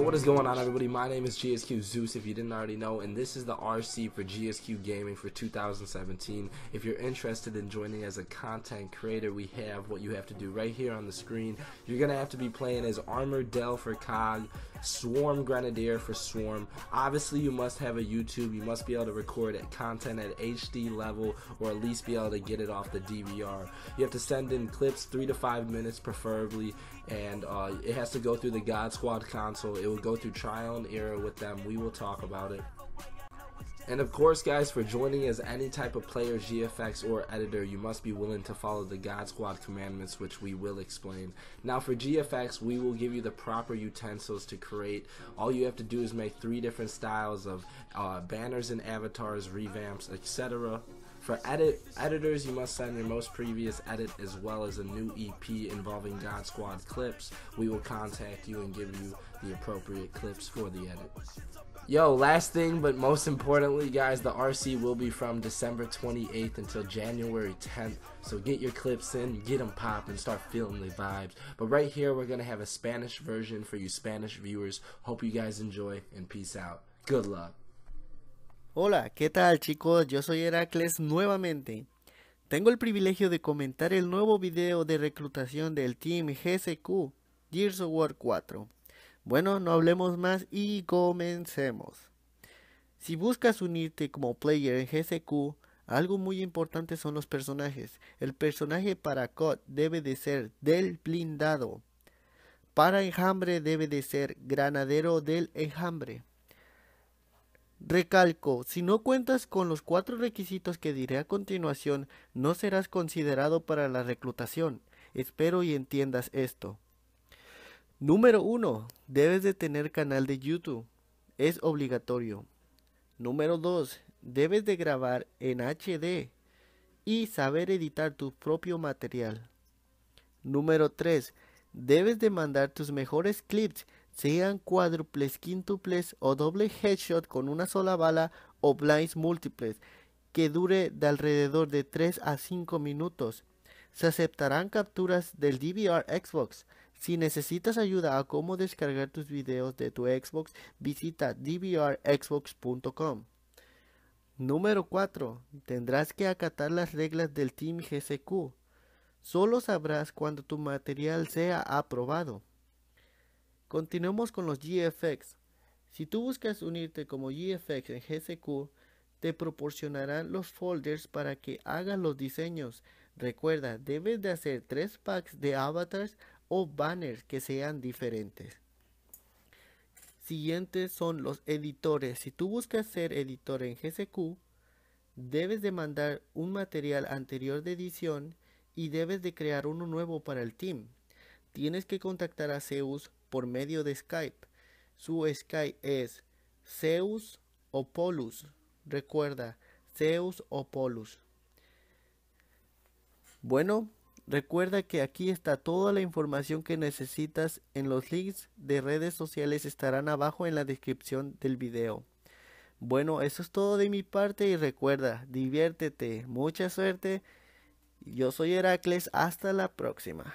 what is going on everybody? My name is GSQ Zeus if you didn't already know and this is the RC for GSQ Gaming for 2017. If you're interested in joining as a content creator, we have what you have to do right here on the screen. You're going to have to be playing as Armored Dell for COG, Swarm Grenadier for Swarm. Obviously, you must have a YouTube. You must be able to record content at HD level or at least be able to get it off the DVR. You have to send in clips 3 to 5 minutes preferably and uh, it has to go through the God Squad console. It would go through trial and error with them. We will talk about it. And of course, guys, for joining as any type of player, GFX, or editor, you must be willing to follow the God Squad commandments, which we will explain. Now, for GFX, we will give you the proper utensils to create. All you have to do is make three different styles of uh, banners and avatars, revamps, etc. For edit editors, you must send your most previous edit as well as a new EP involving God Squad clips. We will contact you and give you the appropriate clips for the edit. Yo, last thing, but most importantly, guys, the RC will be from December 28th until January 10th. So get your clips in, get them pop, and start feeling the vibes. But right here, we're going to have a Spanish version for you Spanish viewers. Hope you guys enjoy, and peace out. Good luck. Hola, ¿qué tal chicos? Yo soy Heracles nuevamente. Tengo el privilegio de comentar el nuevo video de reclutación del Team GSQ, Gears of War 4. Bueno, no hablemos más y comencemos. Si buscas unirte como player en GSQ, algo muy importante son los personajes. El personaje para COD debe de ser del blindado. Para enjambre debe de ser granadero del enjambre. Recalco, si no cuentas con los cuatro requisitos que diré a continuación, no serás considerado para la reclutación. Espero y entiendas esto. Número 1. Debes de tener canal de YouTube. Es obligatorio. Número 2. Debes de grabar en HD y saber editar tu propio material. Número 3. Debes de mandar tus mejores clips sean cuádruples, quíntuples o doble headshot con una sola bala o blinds múltiples, que dure de alrededor de 3 a 5 minutos. Se aceptarán capturas del DVR Xbox. Si necesitas ayuda a cómo descargar tus videos de tu Xbox, visita dvrxbox.com. Número 4. Tendrás que acatar las reglas del Team GCQ. Solo sabrás cuando tu material sea aprobado. Continuemos con los GFX. Si tú buscas unirte como GFX en GSQ, te proporcionarán los folders para que hagas los diseños. Recuerda, debes de hacer tres packs de avatars o banners que sean diferentes. Siguientes son los editores. Si tú buscas ser editor en GCQ, debes de mandar un material anterior de edición y debes de crear uno nuevo para el team tienes que contactar a Zeus por medio de Skype. Su Skype es Zeus Opolus. Recuerda, Zeus Opolus. Bueno, recuerda que aquí está toda la información que necesitas en los links de redes sociales estarán abajo en la descripción del video. Bueno, eso es todo de mi parte y recuerda, diviértete, mucha suerte. Yo soy Heracles, hasta la próxima.